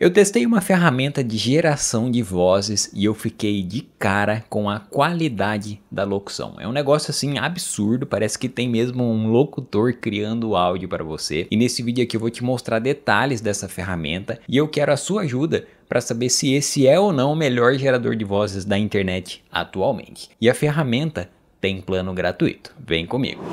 Eu testei uma ferramenta de geração de vozes e eu fiquei de cara com a qualidade da locução. É um negócio assim absurdo, parece que tem mesmo um locutor criando áudio para você. E nesse vídeo aqui eu vou te mostrar detalhes dessa ferramenta e eu quero a sua ajuda para saber se esse é ou não o melhor gerador de vozes da internet atualmente. E a ferramenta tem plano gratuito. Vem comigo.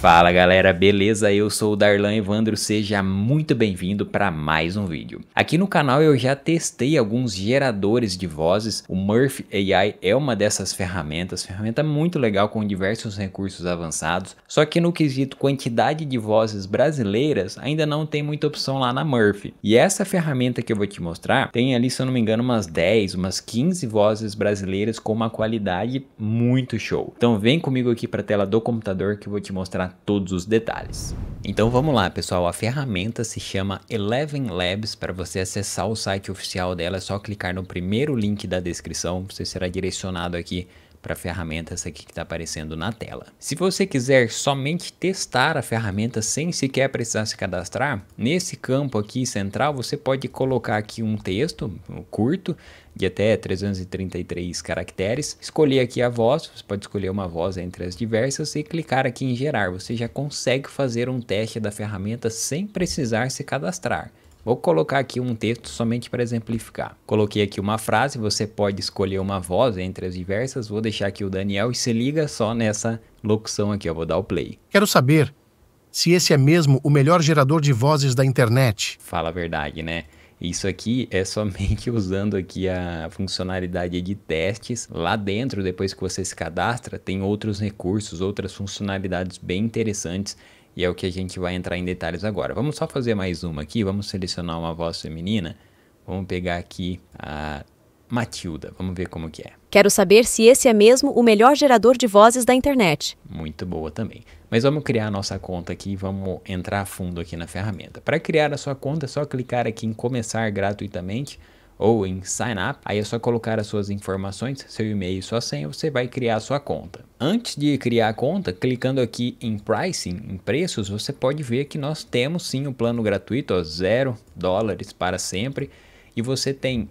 Fala galera, beleza? Eu sou o Darlan Evandro, seja muito bem-vindo para mais um vídeo. Aqui no canal eu já testei alguns geradores de vozes, o Murphy AI é uma dessas ferramentas, ferramenta muito legal com diversos recursos avançados, só que no quesito quantidade de vozes brasileiras ainda não tem muita opção lá na Murphy. E essa ferramenta que eu vou te mostrar tem ali, se eu não me engano, umas 10, umas 15 vozes brasileiras com uma qualidade muito show. Então vem comigo aqui para a tela do computador que eu vou te te mostrar todos os detalhes. Então vamos lá pessoal, a ferramenta se chama Eleven Labs, para você acessar o site oficial dela é só clicar no primeiro link da descrição, você será direcionado aqui para a ferramenta essa aqui que está aparecendo na tela. Se você quiser somente testar a ferramenta sem sequer precisar se cadastrar, nesse campo aqui central você pode colocar aqui um texto um curto de até 333 caracteres, escolher aqui a voz, você pode escolher uma voz entre as diversas e clicar aqui em gerar. Você já consegue fazer um teste da ferramenta sem precisar se cadastrar. Vou colocar aqui um texto somente para exemplificar. Coloquei aqui uma frase, você pode escolher uma voz entre as diversas. Vou deixar aqui o Daniel e se liga só nessa locução aqui, eu vou dar o play. Quero saber se esse é mesmo o melhor gerador de vozes da internet. Fala a verdade, né? Isso aqui é somente usando aqui a funcionalidade de testes. Lá dentro, depois que você se cadastra, tem outros recursos, outras funcionalidades bem interessantes e é o que a gente vai entrar em detalhes agora. Vamos só fazer mais uma aqui, vamos selecionar uma voz feminina. Vamos pegar aqui a Matilda, vamos ver como que é. Quero saber se esse é mesmo o melhor gerador de vozes da internet. Muito boa também. Mas vamos criar a nossa conta aqui e vamos entrar a fundo aqui na ferramenta. Para criar a sua conta é só clicar aqui em começar gratuitamente ou em sign up, aí é só colocar as suas informações, seu e-mail e sua senha, você vai criar a sua conta. Antes de criar a conta, clicando aqui em pricing, em preços, você pode ver que nós temos sim o um plano gratuito, ó, 0 dólares para sempre, e você tem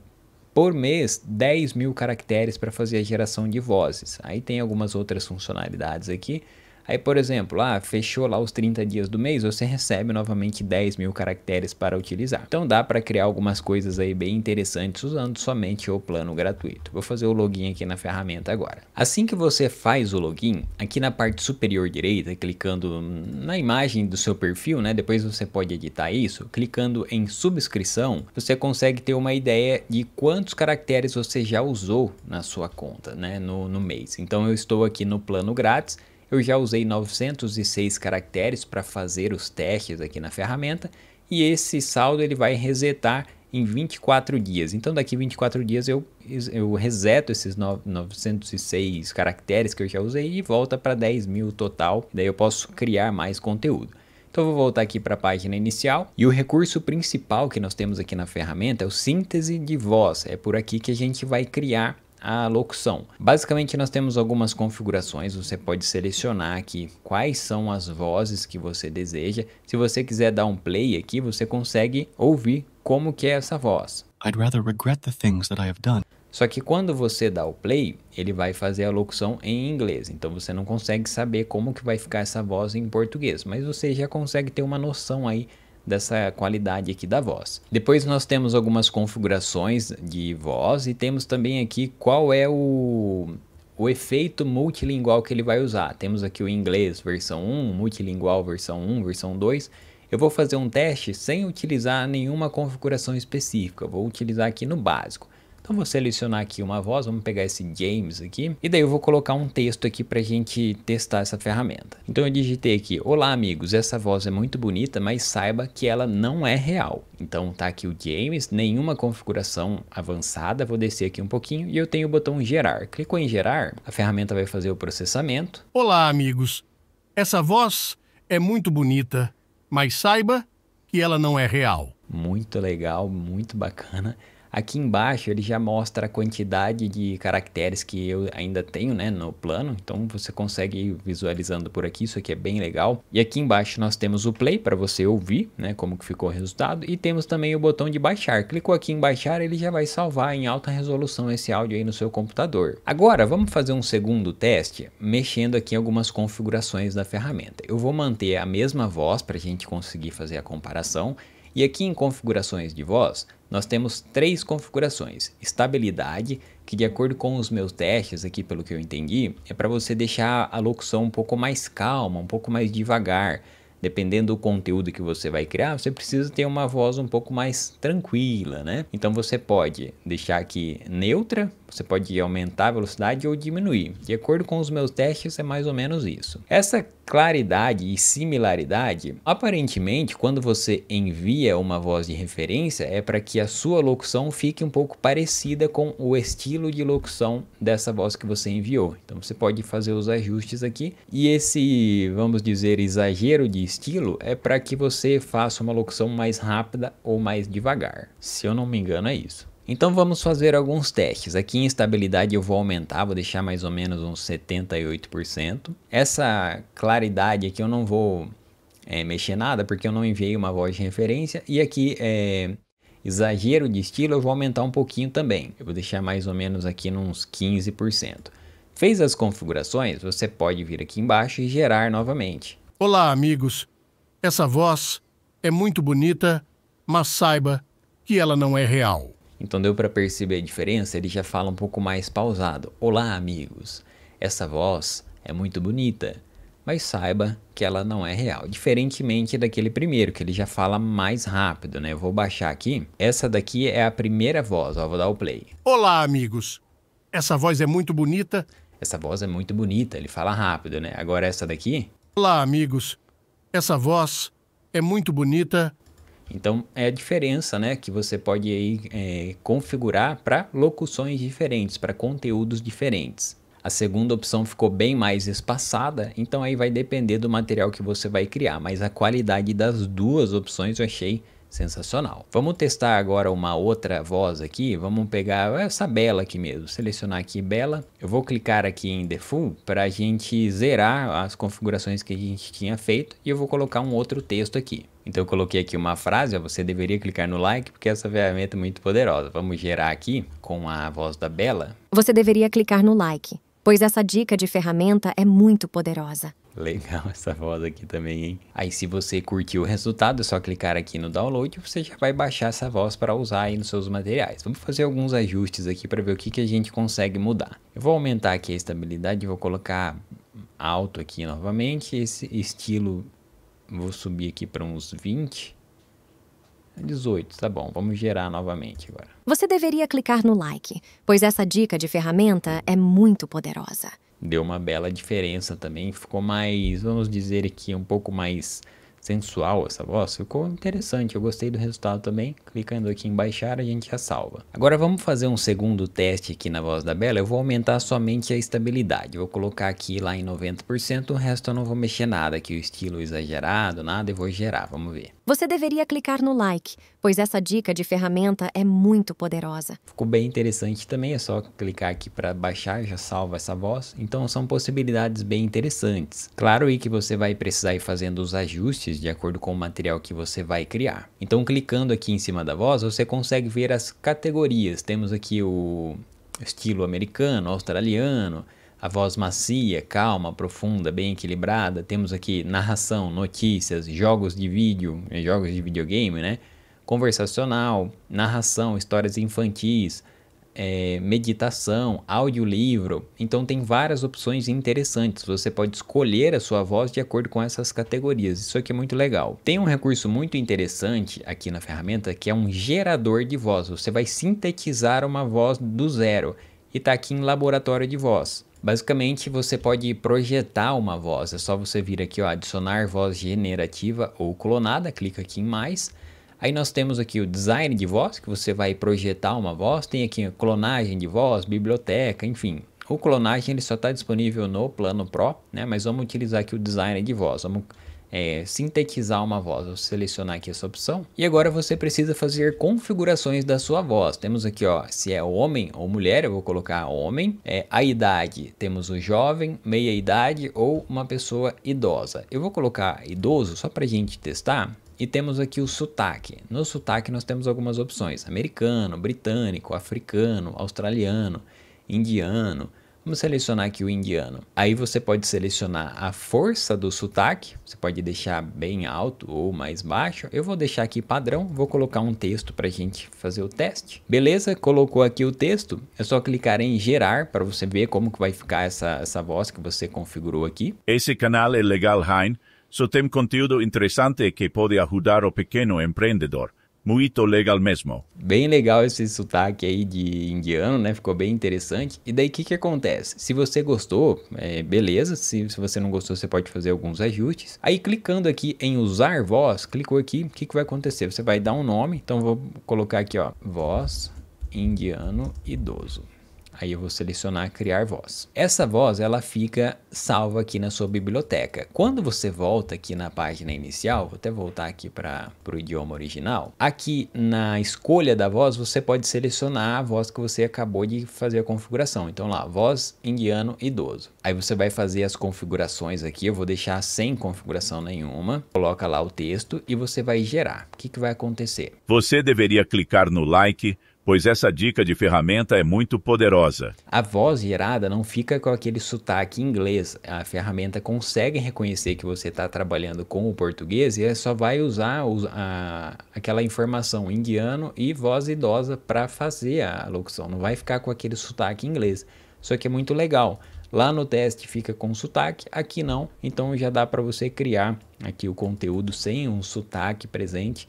por mês 10 mil caracteres para fazer a geração de vozes. Aí tem algumas outras funcionalidades aqui Aí, por exemplo, ah, fechou lá os 30 dias do mês, você recebe novamente 10 mil caracteres para utilizar. Então dá para criar algumas coisas aí bem interessantes usando somente o plano gratuito. Vou fazer o login aqui na ferramenta agora. Assim que você faz o login, aqui na parte superior direita, clicando na imagem do seu perfil, né? Depois você pode editar isso. Clicando em subscrição, você consegue ter uma ideia de quantos caracteres você já usou na sua conta, né? No, no mês. Então eu estou aqui no plano grátis eu já usei 906 caracteres para fazer os testes aqui na ferramenta e esse saldo ele vai resetar em 24 dias. Então daqui 24 dias eu, eu reseto esses 906 caracteres que eu já usei e volta para 10 mil total. Daí eu posso criar mais conteúdo. Então vou voltar aqui para a página inicial e o recurso principal que nós temos aqui na ferramenta é o síntese de voz. É por aqui que a gente vai criar a locução. Basicamente, nós temos algumas configurações, você pode selecionar aqui quais são as vozes que você deseja. Se você quiser dar um play aqui, você consegue ouvir como que é essa voz. I'd rather regret the things that I have done. Só que quando você dá o play, ele vai fazer a locução em inglês, então você não consegue saber como que vai ficar essa voz em português, mas você já consegue ter uma noção aí dessa qualidade aqui da voz. Depois nós temos algumas configurações de voz e temos também aqui qual é o o efeito multilingual que ele vai usar. Temos aqui o inglês versão 1, multilingual versão 1, versão 2. Eu vou fazer um teste sem utilizar nenhuma configuração específica, vou utilizar aqui no básico. Então vou selecionar aqui uma voz, vamos pegar esse James aqui, e daí eu vou colocar um texto aqui para a gente testar essa ferramenta. Então eu digitei aqui, olá amigos, essa voz é muito bonita, mas saiba que ela não é real. Então tá aqui o James, nenhuma configuração avançada, vou descer aqui um pouquinho e eu tenho o botão gerar. Clico em gerar, a ferramenta vai fazer o processamento. Olá amigos, essa voz é muito bonita, mas saiba que ela não é real. Muito legal, muito bacana. Aqui embaixo ele já mostra a quantidade de caracteres que eu ainda tenho né, no plano, então você consegue ir visualizando por aqui, isso aqui é bem legal. E aqui embaixo nós temos o play para você ouvir né, como que ficou o resultado e temos também o botão de baixar. Clicou aqui em baixar, ele já vai salvar em alta resolução esse áudio aí no seu computador. Agora vamos fazer um segundo teste mexendo aqui em algumas configurações da ferramenta. Eu vou manter a mesma voz para a gente conseguir fazer a comparação e aqui em configurações de voz, nós temos três configurações. Estabilidade, que de acordo com os meus testes aqui, pelo que eu entendi, é para você deixar a locução um pouco mais calma, um pouco mais devagar. Dependendo do conteúdo que você vai criar, você precisa ter uma voz um pouco mais tranquila, né? Então você pode deixar aqui neutra, você pode aumentar a velocidade ou diminuir. De acordo com os meus testes, é mais ou menos isso. Essa claridade e similaridade, aparentemente, quando você envia uma voz de referência, é para que a sua locução fique um pouco parecida com o estilo de locução dessa voz que você enviou. Então você pode fazer os ajustes aqui. E esse, vamos dizer, exagero de estilo é para que você faça uma locução mais rápida ou mais devagar. Se eu não me engano, é isso. Então vamos fazer alguns testes. Aqui em estabilidade eu vou aumentar, vou deixar mais ou menos uns 78%. Essa claridade aqui eu não vou é, mexer nada porque eu não enviei uma voz de referência. E aqui é, exagero de estilo eu vou aumentar um pouquinho também. Eu vou deixar mais ou menos aqui nos 15%. Fez as configurações, você pode vir aqui embaixo e gerar novamente. Olá amigos, essa voz é muito bonita, mas saiba que ela não é real. Então deu para perceber a diferença, ele já fala um pouco mais pausado. Olá, amigos. Essa voz é muito bonita, mas saiba que ela não é real. Diferentemente daquele primeiro, que ele já fala mais rápido, né? Eu vou baixar aqui. Essa daqui é a primeira voz, ó, vou dar o play. Olá, amigos. Essa voz é muito bonita. Essa voz é muito bonita, ele fala rápido, né? Agora essa daqui? Olá, amigos. Essa voz é muito bonita. Então é a diferença né, que você pode aí, é, configurar para locuções diferentes, para conteúdos diferentes. A segunda opção ficou bem mais espaçada, então aí vai depender do material que você vai criar, mas a qualidade das duas opções eu achei Sensacional. Vamos testar agora uma outra voz aqui. Vamos pegar essa Bela aqui mesmo. Selecionar aqui Bela. Eu vou clicar aqui em Default para a gente zerar as configurações que a gente tinha feito. E eu vou colocar um outro texto aqui. Então eu coloquei aqui uma frase, você deveria clicar no like porque essa ferramenta é muito poderosa. Vamos gerar aqui com a voz da Bela. Você deveria clicar no like pois essa dica de ferramenta é muito poderosa. Legal essa voz aqui também, hein? Aí se você curtiu o resultado, é só clicar aqui no download e você já vai baixar essa voz para usar aí nos seus materiais. Vamos fazer alguns ajustes aqui para ver o que, que a gente consegue mudar. Eu vou aumentar aqui a estabilidade, vou colocar alto aqui novamente, esse estilo vou subir aqui para uns 20 18, tá bom, vamos gerar novamente agora. Você deveria clicar no like, pois essa dica de ferramenta é muito poderosa. Deu uma bela diferença também, ficou mais, vamos dizer aqui, um pouco mais sensual essa voz, ficou interessante, eu gostei do resultado também. Clicando aqui em baixar, a gente já salva. Agora vamos fazer um segundo teste aqui na voz da Bela, eu vou aumentar somente a estabilidade, vou colocar aqui lá em 90%, o resto eu não vou mexer nada aqui, o estilo exagerado, nada, e vou gerar, vamos ver. Você deveria clicar no like, pois essa dica de ferramenta é muito poderosa. Ficou bem interessante também, é só clicar aqui para baixar, já salva essa voz. Então são possibilidades bem interessantes. Claro e que você vai precisar ir fazendo os ajustes de acordo com o material que você vai criar. Então clicando aqui em cima da voz, você consegue ver as categorias. Temos aqui o estilo americano, australiano, a voz macia, calma, profunda, bem equilibrada. Temos aqui narração, notícias, jogos de vídeo, eh, jogos de videogame, né? Conversacional, narração, histórias infantis, é, meditação, audiolivro. Então tem várias opções interessantes. Você pode escolher a sua voz de acordo com essas categorias. Isso aqui é muito legal. Tem um recurso muito interessante aqui na ferramenta que é um gerador de voz. Você vai sintetizar uma voz do zero e está aqui em laboratório de voz. Basicamente, você pode projetar uma voz. É só você vir aqui, ó, adicionar voz generativa ou clonada, clica aqui em mais. Aí nós temos aqui o design de voz, que você vai projetar uma voz. Tem aqui clonagem de voz, biblioteca, enfim. O clonagem ele só está disponível no plano Pro, né? Mas vamos utilizar aqui o design de voz. Vamos é, sintetizar uma voz. Vou selecionar aqui essa opção. E agora você precisa fazer configurações da sua voz. Temos aqui, ó, se é homem ou mulher, eu vou colocar homem. É, a idade, temos o jovem, meia idade ou uma pessoa idosa. Eu vou colocar idoso só para gente testar. E temos aqui o sotaque. No sotaque nós temos algumas opções. Americano, britânico, africano, australiano, indiano Vamos selecionar aqui o indiano. Aí você pode selecionar a força do sotaque, você pode deixar bem alto ou mais baixo. Eu vou deixar aqui padrão, vou colocar um texto para a gente fazer o teste. Beleza, colocou aqui o texto, é só clicar em gerar para você ver como que vai ficar essa, essa voz que você configurou aqui. Esse canal é legal, Hein, só tem conteúdo interessante que pode ajudar o pequeno empreendedor. Muito legal mesmo. Bem legal esse sotaque aí de indiano, né? Ficou bem interessante. E daí o que, que acontece? Se você gostou, é, beleza. Se, se você não gostou, você pode fazer alguns ajustes. Aí clicando aqui em usar voz, clicou aqui, o que, que vai acontecer? Você vai dar um nome. Então vou colocar aqui, ó, voz indiano idoso. Aí eu vou selecionar criar voz. Essa voz ela fica salva aqui na sua biblioteca. Quando você volta aqui na página inicial, vou até voltar aqui para o idioma original. Aqui na escolha da voz você pode selecionar a voz que você acabou de fazer a configuração. Então lá, voz indiano idoso. Aí você vai fazer as configurações aqui. Eu vou deixar sem configuração nenhuma. Coloca lá o texto e você vai gerar. O que, que vai acontecer? Você deveria clicar no like pois essa dica de ferramenta é muito poderosa. A voz gerada não fica com aquele sotaque inglês. A ferramenta consegue reconhecer que você está trabalhando com o português e é só vai usar a, aquela informação indiano e voz idosa para fazer a locução. Não vai ficar com aquele sotaque inglês. Isso aqui é muito legal. Lá no teste fica com sotaque, aqui não. Então já dá para você criar aqui o conteúdo sem um sotaque presente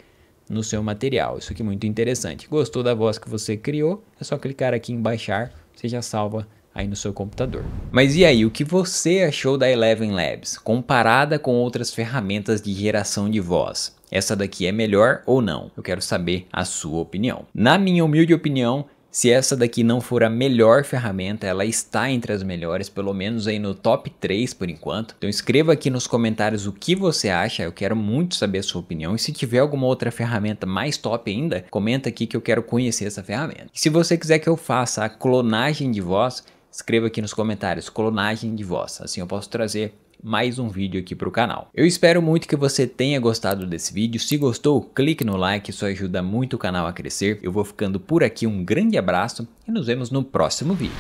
no seu material. Isso aqui é muito interessante. Gostou da voz que você criou? É só clicar aqui em baixar, você já salva aí no seu computador. Mas e aí, o que você achou da Eleven Labs comparada com outras ferramentas de geração de voz? Essa daqui é melhor ou não? Eu quero saber a sua opinião. Na minha humilde opinião, se essa daqui não for a melhor ferramenta, ela está entre as melhores, pelo menos aí no top 3 por enquanto. Então escreva aqui nos comentários o que você acha, eu quero muito saber a sua opinião. E se tiver alguma outra ferramenta mais top ainda, comenta aqui que eu quero conhecer essa ferramenta. E se você quiser que eu faça a clonagem de voz, escreva aqui nos comentários, clonagem de voz. Assim eu posso trazer mais um vídeo aqui para o canal. Eu espero muito que você tenha gostado desse vídeo. Se gostou, clique no like, isso ajuda muito o canal a crescer. Eu vou ficando por aqui, um grande abraço e nos vemos no próximo vídeo.